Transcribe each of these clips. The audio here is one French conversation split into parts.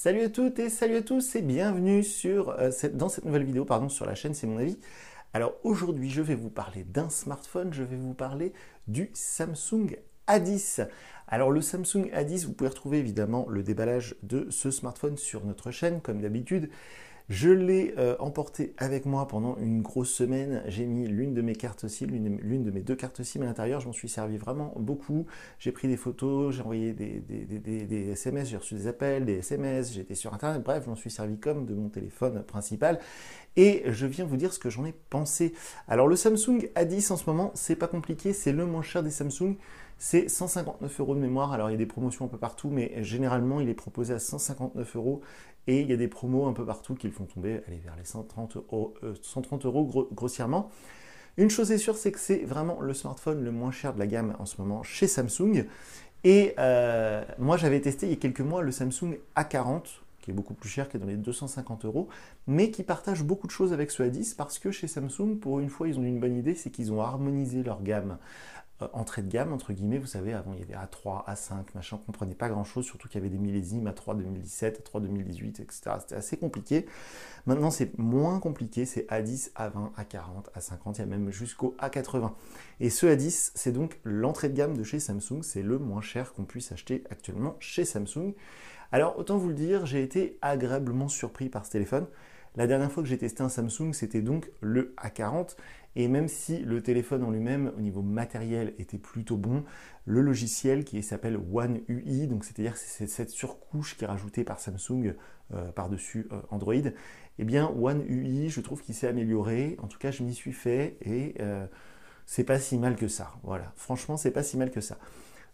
Salut à toutes et salut à tous et bienvenue sur, euh, dans cette nouvelle vidéo pardon, sur la chaîne C'est mon avis. Alors aujourd'hui je vais vous parler d'un smartphone, je vais vous parler du Samsung A10. Alors le Samsung A10, vous pouvez retrouver évidemment le déballage de ce smartphone sur notre chaîne comme d'habitude. Je l'ai euh, emporté avec moi pendant une grosse semaine. J'ai mis l'une de mes cartes cibles, l'une de mes deux cartes cibles à l'intérieur. Je m'en suis servi vraiment beaucoup. J'ai pris des photos, j'ai envoyé des, des SMS, j'ai reçu des appels, des SMS, j'étais sur Internet. Bref, je m'en suis servi comme de mon téléphone principal. Et je viens vous dire ce que j'en ai pensé. Alors le Samsung A10 en ce moment, c'est pas compliqué, c'est le moins cher des Samsung c'est 159 euros de mémoire. Alors il y a des promotions un peu partout, mais généralement il est proposé à 159 euros et il y a des promos un peu partout qui le font tomber aller vers les 130 euros, euh, grossièrement. Une chose est sûre, c'est que c'est vraiment le smartphone le moins cher de la gamme en ce moment chez Samsung. Et euh, moi, j'avais testé il y a quelques mois le Samsung A40, qui est beaucoup plus cher, qui est dans les 250 euros, mais qui partage beaucoup de choses avec ce A10 parce que chez Samsung, pour une fois, ils ont une bonne idée, c'est qu'ils ont harmonisé leur gamme. Euh, entrée de gamme, entre guillemets, vous savez, avant il y avait A3, A5, machin, on ne comprenait pas grand-chose, surtout qu'il y avait des millésimes, A3 2017, A3 2018, etc. C'était assez compliqué. Maintenant, c'est moins compliqué, c'est A10, A20, A40, A50, il y a même jusqu'au A80. Et ce A10, c'est donc l'entrée de gamme de chez Samsung, c'est le moins cher qu'on puisse acheter actuellement chez Samsung. Alors, autant vous le dire, j'ai été agréablement surpris par ce téléphone. La dernière fois que j'ai testé un Samsung, c'était donc le A40. Et même si le téléphone en lui-même, au niveau matériel, était plutôt bon, le logiciel qui s'appelle One UI, donc c'est-à-dire c'est cette surcouche qui est rajoutée par Samsung euh, par-dessus euh, Android, eh bien One UI, je trouve qu'il s'est amélioré. En tout cas, je m'y suis fait et euh, c'est pas si mal que ça. Voilà, franchement, c'est pas si mal que ça.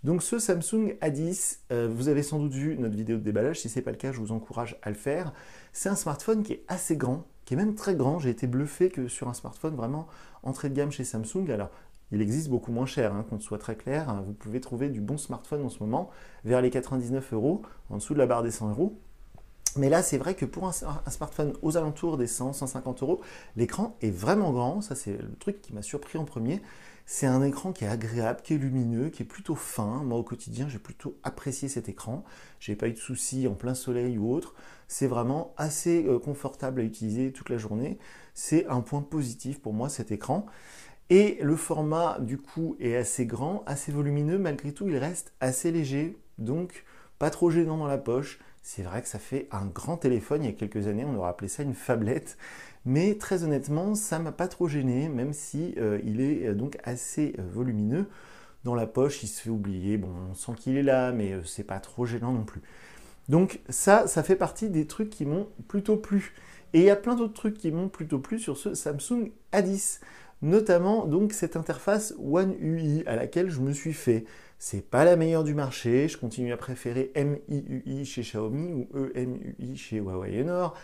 Donc ce Samsung A10, euh, vous avez sans doute vu notre vidéo de déballage, si ce n'est pas le cas, je vous encourage à le faire. C'est un smartphone qui est assez grand, qui est même très grand. J'ai été bluffé que sur un smartphone vraiment entrée de gamme chez Samsung, alors il existe beaucoup moins cher, hein, qu'on soit très clair, hein. vous pouvez trouver du bon smartphone en ce moment vers les 99 euros, en dessous de la barre des 100 euros. Mais là, c'est vrai que pour un, un, smartphone aux alentours des 100, 150 euros, l'écran est vraiment grand. Ça, c'est le truc qui m'a surpris en premier. C'est un écran qui est agréable, qui est lumineux, qui est plutôt fin. Moi, au quotidien, j'ai plutôt apprécié cet écran. J'ai pas eu de soucis en plein soleil ou autre. C'est vraiment assez euh, confortable à utiliser toute la journée. C'est un point positif pour moi, cet écran. Et le format, du coup, est assez grand, assez volumineux. Malgré tout, il reste assez léger. Donc, pas trop gênant dans la poche. C'est vrai que ça fait un grand téléphone. Il y a quelques années, on aurait appelé ça une fablette mais très honnêtement, ça m'a pas trop gêné, même si euh, il est euh, donc assez euh, volumineux. Dans la poche, il se fait oublier. Bon, on sent qu'il est là, mais c'est pas trop gênant non plus. Donc ça, ça fait partie des trucs qui m'ont plutôt plu. Et il y a plein d'autres trucs qui m'ont plutôt plu sur ce Samsung A10, notamment donc cette interface One UI à laquelle je me suis fait. C'est pas la meilleure du marché, je continue à préférer MIUI chez Xiaomi ou EMUI chez Huawei Honor.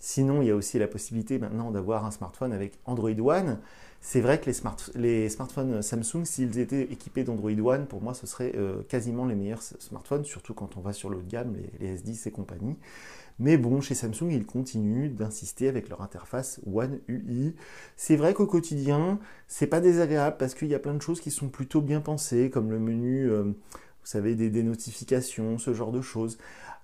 Sinon, il y a aussi la possibilité maintenant d'avoir un smartphone avec Android One. C'est vrai que les, smartphones Samsung, s'ils étaient équipés d'Android One, pour moi, ce serait euh, quasiment les meilleurs smartphones, surtout quand on va sur l'autre gamme, les, S10 et compagnie. Mais bon, chez Samsung, ils continuent d'insister avec leur interface One UI. C'est vrai qu'au quotidien, c'est pas désagréable parce qu'il y a plein de choses qui sont plutôt bien pensées, comme le menu, euh, vous savez, des notifications, ce genre de choses.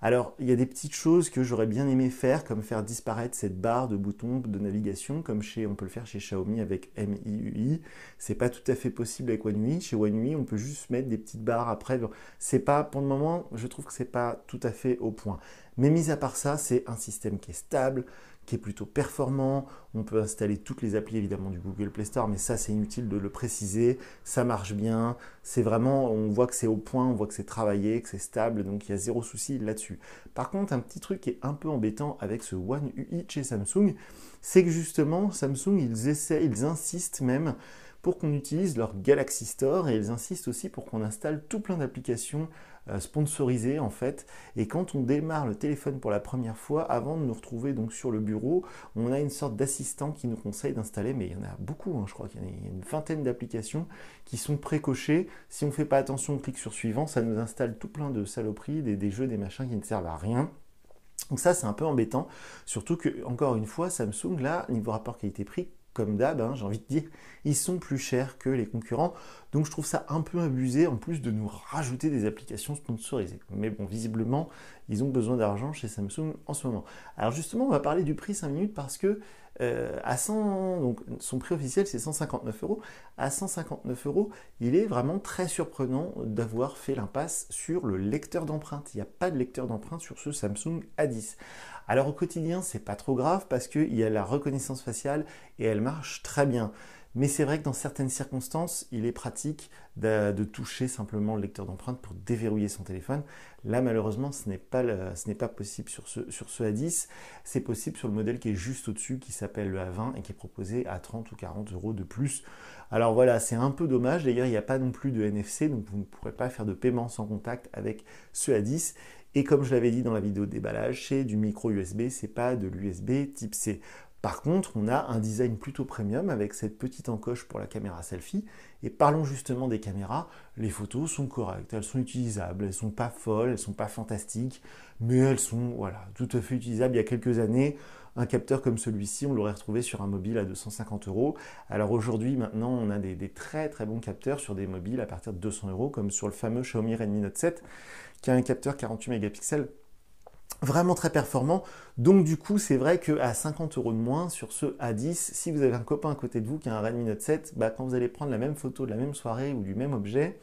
Alors, il y a des petites choses que j'aurais bien aimé faire, comme faire disparaître cette barre de boutons de navigation, comme chez, on peut le faire chez Xiaomi avec MIUI. C'est pas tout à fait possible avec One UI. Chez One UI, on peut juste mettre des petites barres après. C'est pas, pour le moment, je trouve que c'est pas tout à fait au point. Mais mis à part ça, c'est un système qui est stable, qui est plutôt performant. On peut installer toutes les applis évidemment du Google Play Store, mais ça c'est inutile de le préciser. Ça marche bien. C'est vraiment, on voit que c'est au point, on voit que c'est travaillé, que c'est stable, donc il y a zéro souci là-dessus. Par contre, un petit truc qui est un peu embêtant avec ce One UI chez Samsung, c'est que justement Samsung ils essaient, ils insistent même pour qu'on utilise leur Galaxy Store et ils insistent aussi pour qu'on installe tout plein d'applications euh, sponsorisé en fait. Et quand on démarre le téléphone pour la première fois, avant de nous retrouver donc sur le bureau, on a une sorte d'assistant qui nous conseille d'installer, mais il y en a beaucoup, hein, je crois qu'il y, a une vingtaine d'applications qui sont précochées. Si on fait pas attention, on clique sur suivant, ça nous installe tout plein de saloperies, des, des jeux, des machins qui ne servent à rien. Donc ça, c'est un peu embêtant, surtout que, encore une fois, Samsung, là, niveau rapport qualité-prix, comme d'hab, hein, j'ai envie de dire, ils sont plus chers que les concurrents. Donc je trouve ça un peu abusé en plus de nous rajouter des applications sponsorisées. Mais bon, visiblement, ils ont besoin d'argent chez Samsung en ce moment. Alors justement, on va parler du prix 5 minutes parce que euh, à 100, donc son prix officiel c'est 159 euros. À 159 euros, il est vraiment très surprenant d'avoir fait l'impasse sur le lecteur d'empreintes Il n'y a pas de lecteur d'empreintes sur ce Samsung A10. Alors au quotidien, c'est pas trop grave parce qu'il y a la reconnaissance faciale et elle marche très bien. Mais c'est vrai que dans certaines circonstances, il est pratique de, toucher simplement le lecteur d'empreintes pour déverrouiller son téléphone. Là, malheureusement, ce n'est pas, possible sur ce, sur ce A10. C'est possible sur le modèle qui est juste au-dessus, qui s'appelle le A20 et qui est proposé à 30 ou 40 euros de plus. Alors voilà, c'est un peu dommage. D'ailleurs, il n'y a pas non plus de NFC, donc vous ne pourrez pas faire de paiement sans contact avec ce A10. Et comme je l'avais dit dans la vidéo déballage, c'est du micro USB, c'est pas de l'USB type C. Par contre, on a un design plutôt premium avec cette petite encoche pour la caméra selfie. Et parlons justement des caméras. Les photos sont correctes, elles sont utilisables, elles sont pas folles, elles sont pas fantastiques, mais elles sont voilà, tout à fait utilisables. Il y a quelques années, un capteur comme celui-ci, on l'aurait retrouvé sur un mobile à 250 euros. Alors aujourd'hui, maintenant, on a des, très très bons capteurs sur des mobiles à partir de 200 euros, comme sur le fameux Xiaomi Redmi Note 7, qui a un capteur 48 mégapixels vraiment très performant. Donc du coup, c'est vrai qu'à 50 euros de moins sur ce A10, si vous avez un copain à côté de vous qui a un Redmi Note 7, bah, quand vous allez prendre la même photo de la même soirée ou du même objet,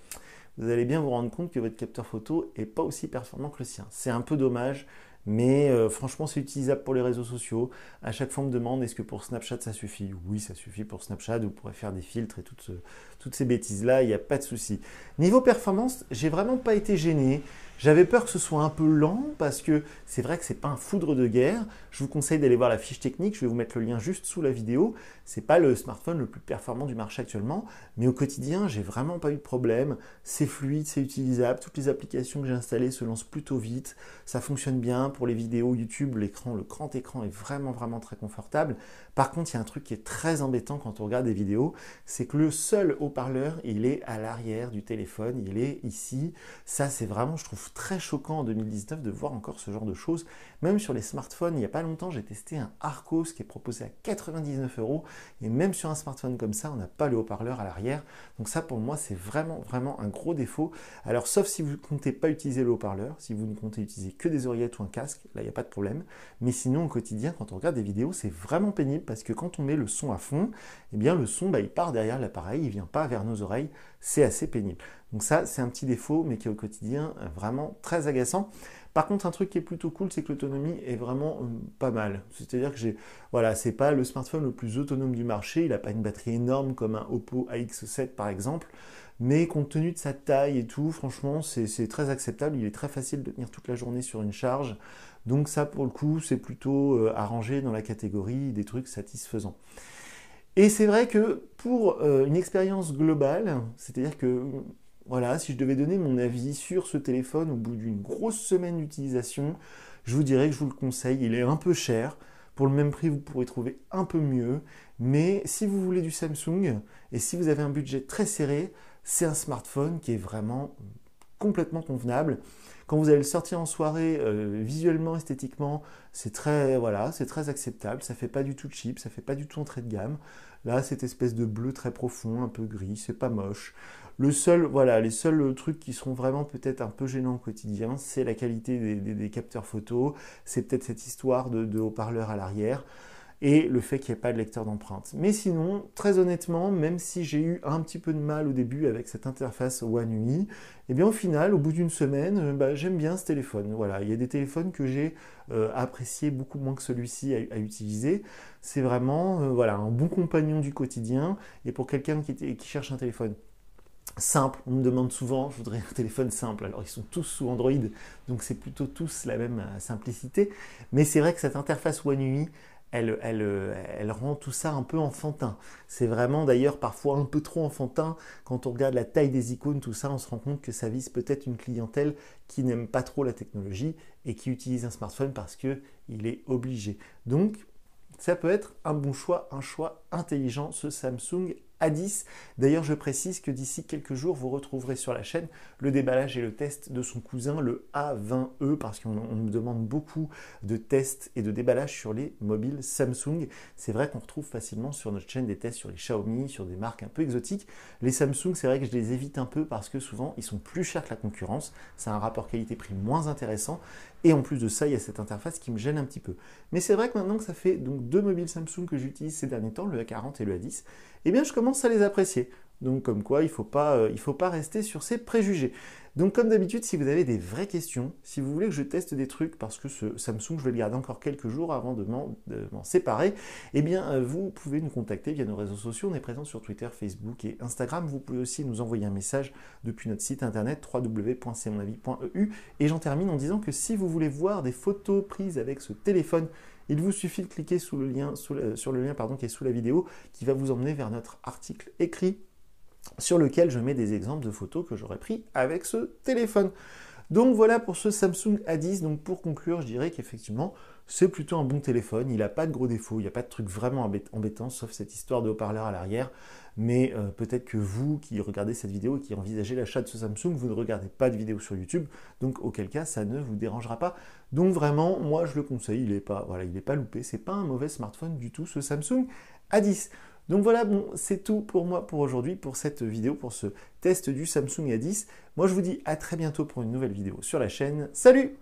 vous allez bien vous rendre compte que votre capteur photo est pas aussi performant que le sien. C'est un peu dommage. Mais euh, franchement, c'est utilisable pour les réseaux sociaux. À chaque fois, on me demande est-ce que pour Snapchat ça suffit Oui, ça suffit pour Snapchat. Vous pourrez faire des filtres et toutes, toutes ces bêtises-là. Il n'y a pas de souci. Niveau performance, j'ai vraiment pas été gêné. J'avais peur que ce soit un peu lent parce que c'est vrai que c'est pas un foudre de guerre. Je vous conseille d'aller voir la fiche technique, je vais vous mettre le lien juste sous la vidéo. C'est pas le smartphone le plus performant du marché actuellement, mais au quotidien, j'ai vraiment pas eu de problème. C'est fluide, c'est utilisable, toutes les applications que j'ai installées se lancent plutôt vite, ça fonctionne bien pour les vidéos YouTube, l'écran, le grand écran est vraiment vraiment très confortable. Par contre, il y a un truc qui est très embêtant quand on regarde des vidéos, c'est que le seul haut-parleur, il est à l'arrière du téléphone, il est ici. Ça, c'est vraiment, je trouve très choquant en 2019 de voir encore ce genre de choses. Même sur les smartphones, il n'y a pas longtemps, j'ai testé un Arcos qui est proposé à 99 euros. Et même sur un smartphone comme ça, on n'a pas le haut-parleur à l'arrière. Donc ça, pour moi, c'est vraiment, vraiment un gros défaut. Alors, sauf si vous ne comptez pas utiliser le haut-parleur, si vous ne comptez utiliser que des oreillettes ou un casque, là, il n'y a pas de problème. Mais sinon, au quotidien, quand on regarde des vidéos, c'est vraiment pénible parce que quand on met le son à fond, eh bien, le son, bah, il part derrière l'appareil, il ne vient pas vers nos oreilles. C'est assez pénible. Donc ça, c'est un petit défaut, mais qui est au quotidien euh, vraiment très agaçant. Par contre, un truc qui est plutôt cool, c'est que l'autonomie est vraiment euh, pas mal. C'est-à-dire que j'ai, voilà, c'est pas le smartphone le plus autonome du marché. Il n'a pas une batterie énorme comme un Oppo AX7 par exemple, mais compte tenu de sa taille et tout, franchement, c'est très acceptable. Il est très facile de tenir toute la journée sur une charge. Donc ça, pour le coup, c'est plutôt euh, arrangé dans la catégorie des trucs satisfaisants. Et c'est vrai que pour une expérience globale, c'est-à-dire que voilà, si je devais donner mon avis sur ce téléphone au bout d'une grosse semaine d'utilisation, je vous dirais que je vous le conseille, il est un peu cher. Pour le même prix, vous pourrez trouver un peu mieux. Mais si vous voulez du Samsung et si vous avez un budget très serré, c'est un smartphone qui est vraiment complètement convenable. Quand vous allez le sortir en soirée, euh, visuellement, esthétiquement, c'est très, voilà, c'est très acceptable. Ça fait pas du tout cheap, ça fait pas du tout entrée de gamme. Là, cette espèce de bleu très profond, un peu gris, c'est pas moche. Le seul, voilà, les seuls trucs qui seront vraiment peut-être un peu gênants au quotidien, c'est la qualité des, capteurs photo, c'est peut-être cette histoire de, haut-parleur à l'arrière et le fait qu'il n'y ait pas de lecteur d'empreintes. Mais sinon, très honnêtement, même si j'ai eu un petit peu de mal au début avec cette interface One UI, eh bien au final, au bout d'une semaine, euh, bah, j'aime bien ce téléphone. Voilà, il y a des téléphones que j'ai euh, appréciés beaucoup moins que celui-ci à, utiliser. C'est vraiment euh, voilà, un bon compagnon du quotidien et pour quelqu'un qui cherche un téléphone simple. On me demande souvent, je voudrais un téléphone simple. Alors ils sont tous sous Android, donc c'est plutôt tous la même euh, simplicité. Mais c'est vrai que cette interface One UI, euh, elle, rend tout ça un peu enfantin. C'est vraiment d'ailleurs parfois un peu trop enfantin. Quand on regarde la taille des icônes, tout ça, on se rend compte que ça vise peut-être une clientèle qui n'aime pas trop la technologie et qui utilise un smartphone parce qu'il est obligé. Donc ça peut être un bon choix, un choix intelligent, ce Samsung D'ailleurs, je précise que d'ici quelques jours, vous retrouverez sur la chaîne le déballage et le test de son cousin, le A20e, parce qu'on me demande beaucoup de tests et de déballages sur les mobiles Samsung. C'est vrai qu'on retrouve facilement sur notre chaîne des tests sur les Xiaomi, sur des marques un peu exotiques. Les Samsung, c'est vrai que je les évite un peu parce que souvent, ils sont plus chers que la concurrence. C'est un rapport qualité-prix moins intéressant. Et en plus de ça, il y a cette interface qui me gêne un petit peu. Mais c'est vrai que maintenant que ça fait donc deux mobiles Samsung que j'utilise ces derniers temps, le A40 et le A10, eh bien je commence à les apprécier. Donc comme quoi, il ne faut, pas, euh, faut pas rester sur ses préjugés. Donc comme d'habitude, si vous avez des vraies questions, si vous voulez que je teste des trucs, parce que ce Samsung, je vais le garder encore quelques jours avant de m'en séparer, eh bien euh, vous pouvez nous contacter via nos réseaux sociaux. On est présents sur Twitter, Facebook et Instagram. Vous pouvez aussi nous envoyer un message depuis notre site internet www.cmonavis.eu. Et j'en termine en disant que si vous voulez voir des photos prises avec ce téléphone, il vous suffit de cliquer sur le lien pardon, qui est sous la vidéo, qui va vous emmener vers notre article écrit sur lequel je mets des exemples de photos que j'aurais pris avec ce téléphone. Donc voilà pour ce Samsung A10. Donc pour conclure, je dirais qu'effectivement, c'est plutôt un bon téléphone. Il n'a pas de gros défauts, il n'y a pas de truc vraiment embêtant, sauf cette histoire de haut-parleur à l'arrière. Mais euh, peut-être que vous qui regardez cette vidéo et qui envisagez l'achat de ce Samsung, vous ne regardez pas de vidéo sur YouTube. Donc auquel cas, ça ne vous dérangera pas. Donc vraiment, moi je le conseille, il n'est pas, voilà, il n'est pas loupé. C'est pas un mauvais smartphone du tout, ce Samsung A10. Donc voilà, bon, c'est tout pour moi pour aujourd'hui, pour cette vidéo, pour ce test du Samsung A10. Moi, je vous dis à très bientôt pour une nouvelle vidéo sur la chaîne. Salut